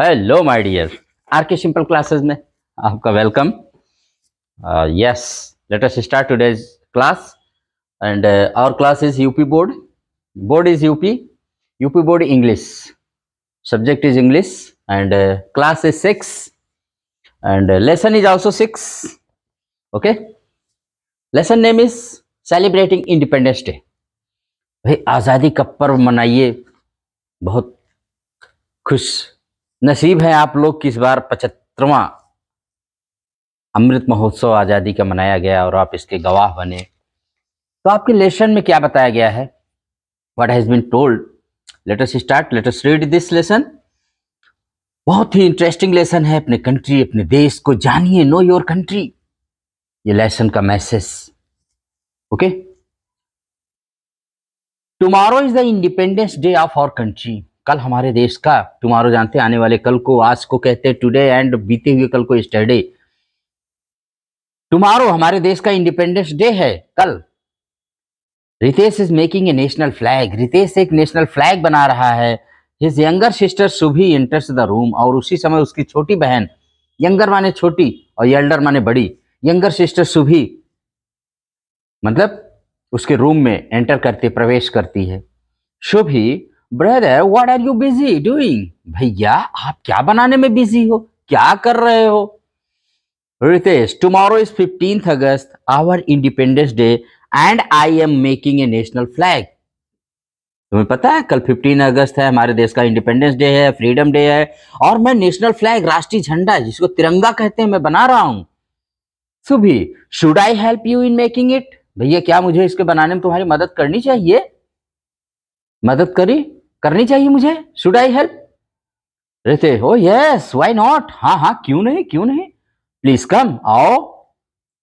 Hello my dear R K simple classes में आपका welcome yes let us start today's class and our class is UP board board is UP UP board English subject is English and class is six and lesson is also six okay lesson name is celebrating independence day भाई आज़ादी का पर्व मनाइए बहुत खुश नसीब है आप लोग किस बार पचहत्तरवा अमृत महोत्सव आज़ादी का मनाया गया और आप इसके गवाह बने तो आपके लेसन में क्या बताया गया है what has been told let's start let's read this lesson बहुत ही इंटरेस्टिंग लेसन है अपने कंट्री अपने देश को जानिए नो योर कंट्री ये लेसन का message okay tomorrow is the independence day of our country कल हमारे देश का टुमारो जानते आने वाले कल को आज को कहते हैं टुडे एंड बीते हुए कल को स्टडे टुमारो हमारे देश का इंडिपेंडेंस डे है कल Ritesh is making a national flag Ritesh एक नेशनल फ्लैग बना रहा है his younger sister Subhi enters the room और उसी समय उसकी छोटी बहन यंगर माने छोटी और यल्डर माने बड़ी यंगर सिस्टर सुभी मतलब उसके रूम में एंटर करती प्रवेश करती है Shubhi brother what are you busy doing भैया आप क्या बनाने में बिजी हो क्या कर रहे हो Ritesh tomorrow is fifteen August our independence day and I am making a national flag तुम्हें पता है कल 15 अगस्त है हमारे देश का इंडिपेंडेंस डे है फ्रीडम डे है और मैं नेशनल फ्लैग राष्ट्रीय झंडा जिसको तिरंगा कहते हैं मैं बना रहा हूं Subhi should I help you in making it भैया क्या मुझे इसके बनाने में तुम्हारी मदद करनी चाहिए मदद करी करनी चाहिए मुझे शुड आई हेल्प रहते हो यस वाई नॉट हाँ हाँ क्यों नहीं क्यों नहीं प्लीज कम आओ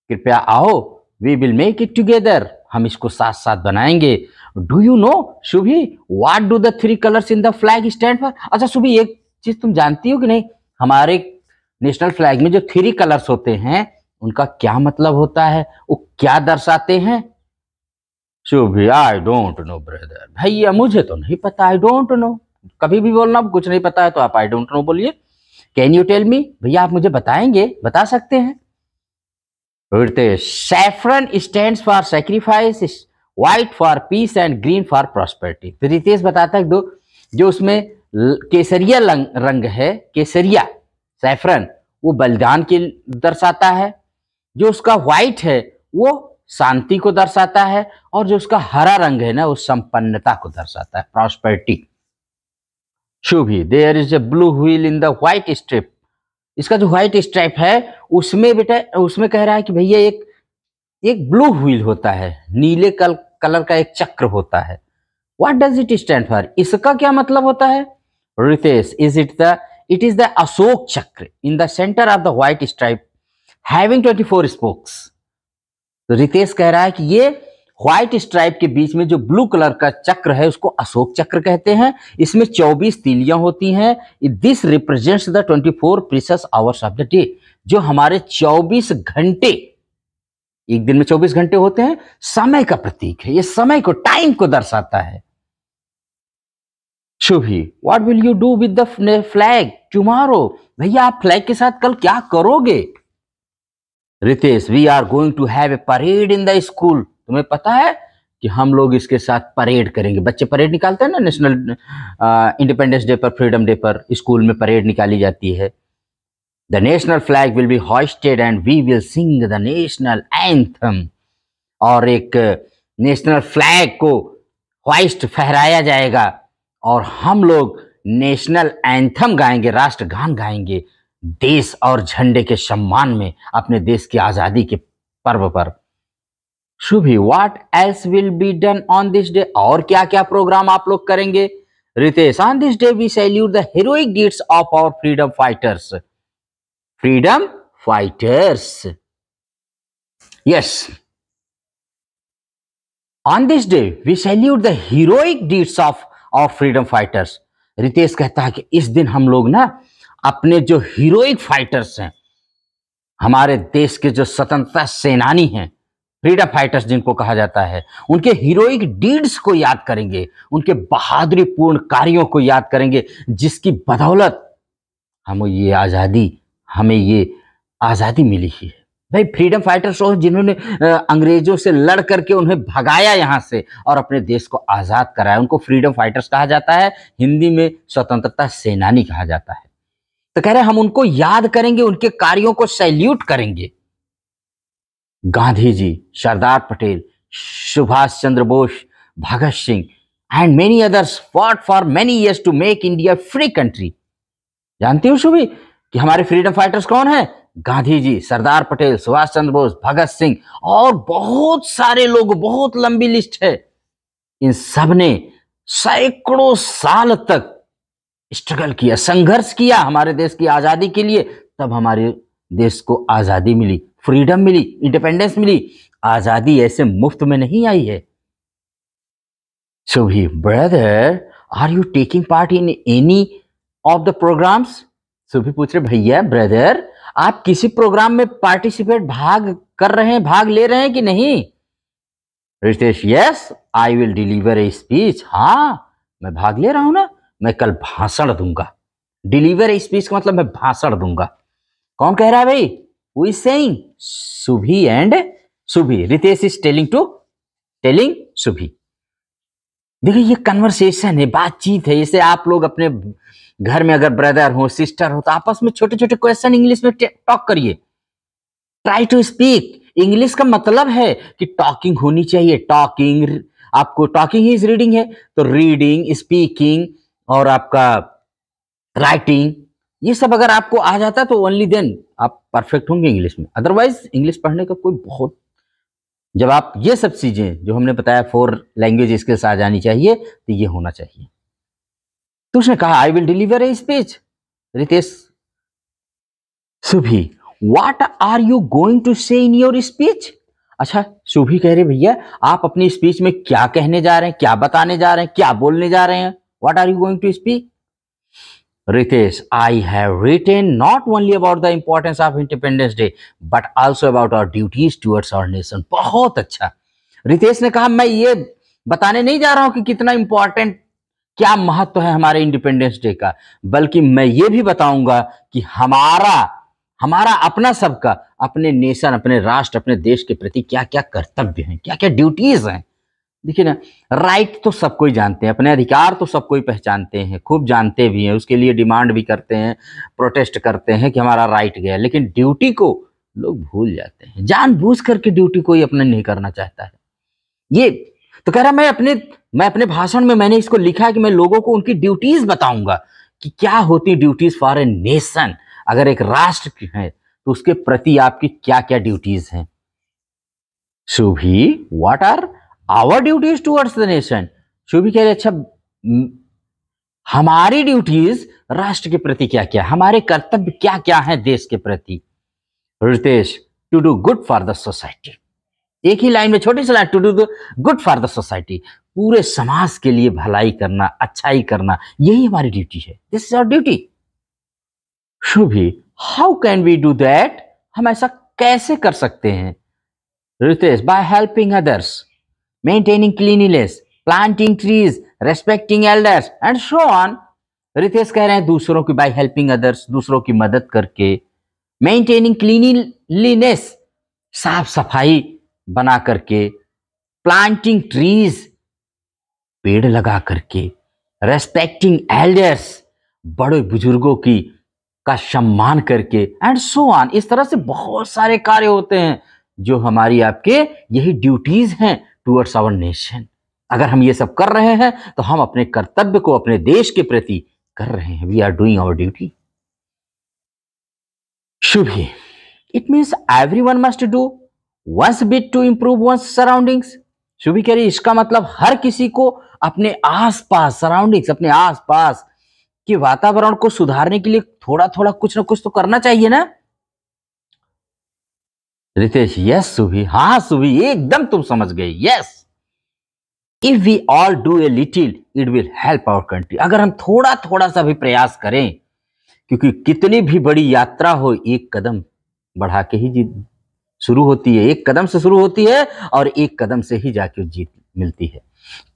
कृपया आओ we will make it together हम इसको साथ साथ बनाएंगे do you know Shubhi what do the three colours in the flag stand for अच्छा शुभी एक चीज तुम जानती हो कि नहीं हमारे नेशनल फ्लैग में जो थ्री कलर्स होते हैं उनका क्या मतलब होता है वो क्या दर्शाते हैं Shubhi I don't know brother भैया मुझे तो नहीं पता आई डोंट नो कभी भी बोलना कुछ नहीं पता है तो आप आई डोंट नो बोलिए कैन यू टेल मी भैया आप मुझे बताएंगे बता सकते हैं फिरते saffron stand for sacrifice white for peace and green for prosperity तो रितेश बताता है दो जो उसमें केसरिया रंग है केसरिया सैफरन वो बलिदान के दर्शाता है जो उसका व्हाइट है वो शांति को दर्शाता है और जो उसका हरा रंग है ना वो संपन्नता को दर्शाता है prosperity Shubhi there is a blue wheel in the white strip इसका जो व्हाइट स्ट्राइप है उसमें बेटा उसमें कह रहा है कि भैया एक एक ब्लू व्हील होता है नीले कल, कलर का एक चक्र होता है what does it stand for इसका क्या मतलब होता है Ritesh is it the it is the Ashok Chakra in the center of the white stripe having twenty four spokes तो रितेश कह रहा है कि ये व्हाइट स्ट्राइप के बीच में जो ब्लू कलर का चक्र है उसको अशोक चक्र कहते हैं इसमें 24 तिलियां होती हैं this represents the 24 four precious hours of the day जो हमारे 24 घंटे एक दिन में 24 घंटे होते हैं समय का प्रतीक है ये समय को टाइम को दर्शाता है Shubhi what will you do with the flag tomorrow भैया आप फ्लैग के साथ कल क्या करोगे Ritesh we are going to have a parade in the school तुम्हें पता है कि हम लोग इसके साथ परेड करेंगे बच्चे परेड निकालते हैं ना नेशनल इंडिपेंडेंस डे पर फ्रीडम डे पर स्कूल में परेड निकाली जाती है the national flag will be hoisted and we will sing the national anthem और एक नेशनल फ्लैग को होइस्ट फहराया जाएगा और हम लोग नेशनल एंथम गाएंगे राष्ट्रगान गाएंगे देश और झंडे के सम्मान में अपने देश की आज़ादी के पर्व पर Shubhi what else will be done on this day और क्या क्या प्रोग्राम आप लोग करेंगे Ritesh on this day we salute the heroic deeds of our freedom fighters freedom fighters yes on this day we salute the heroic deeds of our freedom fighters Ritesh कहता है कि इस दिन हम लोग ना अपने जो हीरोइक फाइटर्स हैं हमारे देश के जो स्वतंत्रता सेनानी हैं फ्रीडम फाइटर्स जिनको कहा जाता है उनके हीरोइक डीड्स को याद करेंगे उनके बहादुरीपूर्ण कार्यों को याद करेंगे जिसकी बदौलत हमें ये आज़ादी हमें ये आज़ादी मिली ही है भाई फ्रीडम फाइटर्स वो जिन्होंने अंग्रेजों से लड़ करके उन्हें भगाया यहाँ से और अपने देश को आज़ाद कराया उनको फ्रीडम फाइटर्स कहा जाता है हिंदी में स्वतंत्रता सेनानी कहा जाता है तो कह रहे हम उनको याद करेंगे उनके कार्यों को सैल्यूट करेंगे Gandhi ji Sardar Patel Subhash Chandra Bose Bhagat Singh and many others fought for many years to make India free country जानती हो शुभी कि हमारे फ्रीडम फाइटर्स कौन है गांधी जी सरदार पटेल सुभाष चंद्र बोस भगत सिंह और बहुत सारे लोग बहुत लंबी लिस्ट है इन सब ने सैकड़ों साल तक स्ट्रगल किया संघर्ष किया हमारे देश की आज़ादी के लिए तब हमारे देश को आज़ादी मिली फ्रीडम मिली इंडिपेंडेंस मिली आज़ादी ऐसे मुफ्त में नहीं आई है Shubhi brother are you taking part in any of the programs भी पूछ रहे भैया ब्रदर आप किसी प्रोग्राम में पार्टिसिपेट भाग कर रहे हैं भाग ले रहे हैं कि नहीं Ritesh yes I will deliver a speech हाँ मैं भाग ले रहा हूं ना मैं कल भाषण दूंगा डिलीवर स्पीच का मतलब मैं भाषण दूंगा कौन कह रहा है भाई we saying Shubhi and Shubhi Ritesh is telling to telling Shubhi देखिए ये कन्वर्सेशन है बातचीत है इसे आप लोग अपने घर में अगर ब्रदर हो सिस्टर हो तो आपस में छोटे छोटे क्वेश्चन इंग्लिश में टॉक करिए ट्राई टू स्पीक इंग्लिश का मतलब है कि टॉकिंग होनी चाहिए टॉकिंग आपको टॉकिंग ही इज रीडिंग है तो रीडिंग स्पीकिंग और आपका राइटिंग ये सब अगर आपको आ जाता तो ओनली देन आप परफेक्ट होंगे इंग्लिश में अदरवाइज इंग्लिश पढ़ने का कोई बहुत जब आप ये सब चीज़ें जो हमने बताया फोर लैंग्वेज स्किल्स आ जानी चाहिए तो ये होना चाहिए तो उसने कहा I will deliver a speech Ritesh Shubhi what are you going to say in your speech अच्छा सुभी कह रहे भैया आप अपनी स्पीच में क्या कहने जा रहे हैं क्या बताने जा रहे हैं क्या बोलने जा रहे हैं what are you going to speak? Ritesh, I have written not only about the importance of Independence Day, but also about our duties towards our nation. bahut acha ritesh ne kaha main ye batane nahi ja raha hu ki kitna important क्या महत्व है हमारे independence day का बल्कि मैं ये भी बताऊंगा कि हमारा हमारा अपना सबका अपने नेशन अपने राष्ट्र अपने देश के प्रति क्या क्या कर्तव्य हैं क्या क्या ड्यूटीज हैं देखिए ना राइट तो सब कोई जानते हैं अपने अधिकार तो सब कोई पहचानते हैं खूब जानते भी हैं उसके लिए डिमांड भी करते हैं प्रोटेस्ट करते हैं कि हमारा राइट गया लेकिन ड्यूटी को लोग भूल जाते हैं जानबूझ करके ड्यूटी कोई अपने नहीं करना चाहता है ये तो कह रहा मैं अपने मैं अपने भाषण में मैंने इसको लिखा है कि मैं लोगों को उनकी ड्यूटीज बताऊंगा कि क्या होती ड्यूटीज फॉर ए नेशन अगर एक राष्ट्र है तो उसके प्रति आपकी क्या क्या ड्यूटीज हैं Shubhi what are our duties towards the nation भी कह रहे अच्छा हमारी ड्यूटीज राष्ट्र के प्रति क्या क्या हमारे कर्तव्य क्या क्या है देश के प्रति Ritesh to do good for the society एक ही लाइन में छोटी सी line to do good for the society पूरे समाज के लिए भलाई करना अच्छाई करना यही हमारी ड्यूटी है this is our duty Shubhi how can we do that हम ऐसा कैसे कर सकते हैं Ritesh by helping others maintaining cleanliness, planting trees, respecting elders and so on. Ritesh कह रहे हैं दूसरों की बाई हेल्पिंग अदर्स दूसरों की मदद करके मेंटेनिंग क्लीनलीनेस साफ सफाई बना करके प्लांटिंग ट्रीज पेड़ लगा करके रेस्पेक्टिंग एल्डर्स बड़े बुजुर्गों की का सम्मान करके एंड सो ऑन इस तरह से बहुत सारे कार्य होते हैं जो हमारी आपके यही ड्यूटीज हैं टूअर्ड्स आवर नेशन अगर हम ये सब कर रहे हैं तो हम अपने कर्तव्य को अपने देश के प्रति कर रहे हैं we are doing our duty Shubhi it means everyone must do one's bit to improve one's surroundings Shubhi कह रही इसका मतलब हर किसी को अपने आसपास सराउंडिंग्स अपने आसपास के वातावरण को सुधारने के लिए थोड़ा थोड़ा कुछ ना कुछ तो करना चाहिए ना रितेश यस सुभी हाँ सुभी एकदम तुम समझ गए yes if we all do a little it will help our country अगर हम थोड़ा थोड़ा सा भी प्रयास करें क्योंकि कितनी भी बड़ी यात्रा हो एक कदम बढ़ा के ही जीत शुरू होती है एक कदम से शुरू होती है और एक कदम से ही जाके जीत मिलती है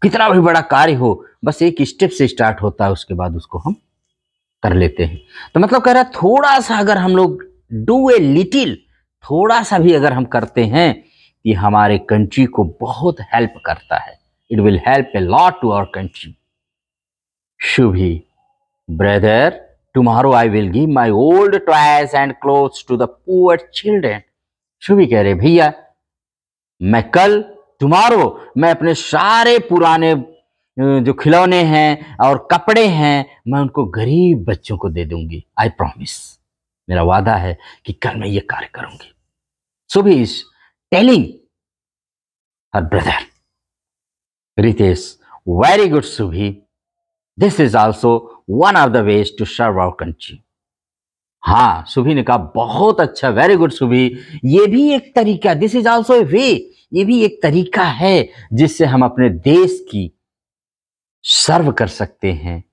कितना भी बड़ा कार्य हो बस एक स्टेप से स्टार्ट होता है उसके बाद उसको हम कर लेते हैं तो मतलब कह रहा है थोड़ा सा अगर हम लोग डू ए लिटिल थोड़ा सा भी अगर हम करते हैं ये हमारे कंट्री को बहुत हेल्प करता है it will help a lot to our country Shubhi brother tomorrow I will give my old toys and cloth to the poor children Shubhi कह रहे भैया मैं कल टुमारो मैं अपने सारे पुराने जो खिलौने हैं और कपड़े हैं मैं उनको गरीब बच्चों को दे दूंगी आई प्रॉमिस मेरा वादा है कि कल मैं ये कार्य करूंगी Shubhi is telling her brother Ritesh very good Shubhi this is also one of the ways to serve our country हाँ सुभी ने कहा बहुत अच्छा वेरी गुड सुभी ये भी एक तरीका this is also a way ये भी एक तरीका है जिससे हम अपने देश की सर्व कर सकते हैं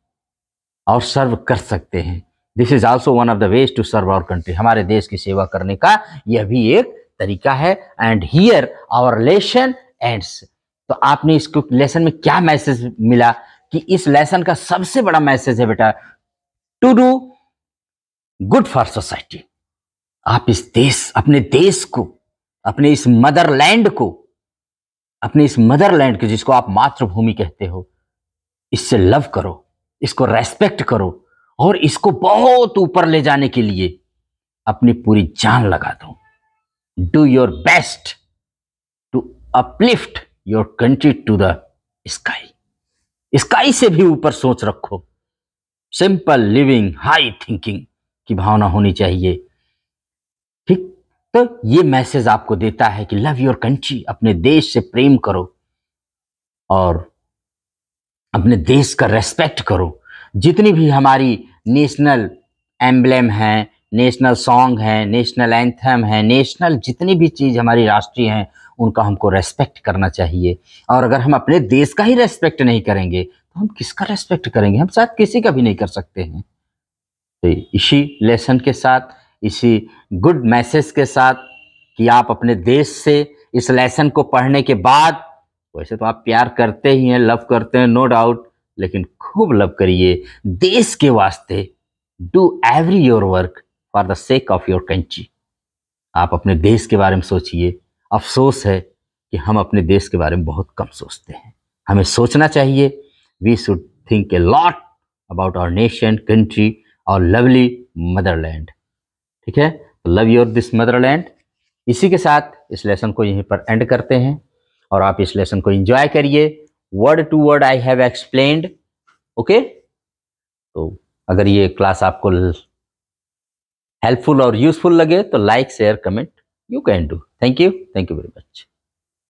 और सर्व कर सकते हैं this is also one of the ways to serve our country हमारे देश की सेवा करने का यह भी एक तरीका है and here our lesson ends तो आपने इसको लेसन में क्या मैसेज मिला कि इस लेसन का सबसे बड़ा मैसेज है बेटा to do good for society आप इस देश अपने देश को अपने इस मदरलैंड को अपने इस मदरलैंड को जिसको आप मातृभूमि कहते हो इससे लव करो इसको रेस्पेक्ट करो और इसको बहुत ऊपर ले जाने के लिए अपनी पूरी जान लगा दो do your best to uplift your country to the sky sky से भी ऊपर सोच रखो सिंपल लिविंग हाई थिंकिंग की भावना होनी चाहिए ठीक तो ये मैसेज आपको देता है कि लव योर कंट्री अपने देश से प्रेम करो और अपने देश का रेस्पेक्ट करो जितनी भी हमारी नेशनल एम्बलेम हैं नेशनल सॉन्ग हैं नेशनल एंथम हैं नेशनल जितनी भी चीज़ हमारी राष्ट्रीय हैं उनका हमको रेस्पेक्ट करना चाहिए और अगर हम अपने देश का ही रेस्पेक्ट नहीं करेंगे तो हम किसका रेस्पेक्ट करेंगे हम साथ किसी का भी नहीं कर सकते हैं तो इसी लेसन के साथ इसी गुड मैसेज के साथ कि आप अपने देश से इस लेसन को पढ़ने के बाद वैसे तो आप प्यार करते ही हैं लव करते हैं नो डाउट लेकिन खूब लव करिए देश के वास्ते do every your work for the sake of your country आप अपने देश के बारे में सोचिए अफसोस है कि हम अपने देश के बारे में बहुत कम सोचते हैं हमें सोचना चाहिए we should think a lot about our nation country और लवली मदरलैंड ठीक है लव योर दिस मदरलैंड इसी के साथ इस लेसन को यहीं पर एंड करते हैं और आप इस लेसन को एंजॉय करिए word to word I have explained okay तो अगर ये क्लास आपको हेल्पफुल और यूजफुल लगे तो like share comment you can do thank you thank you very much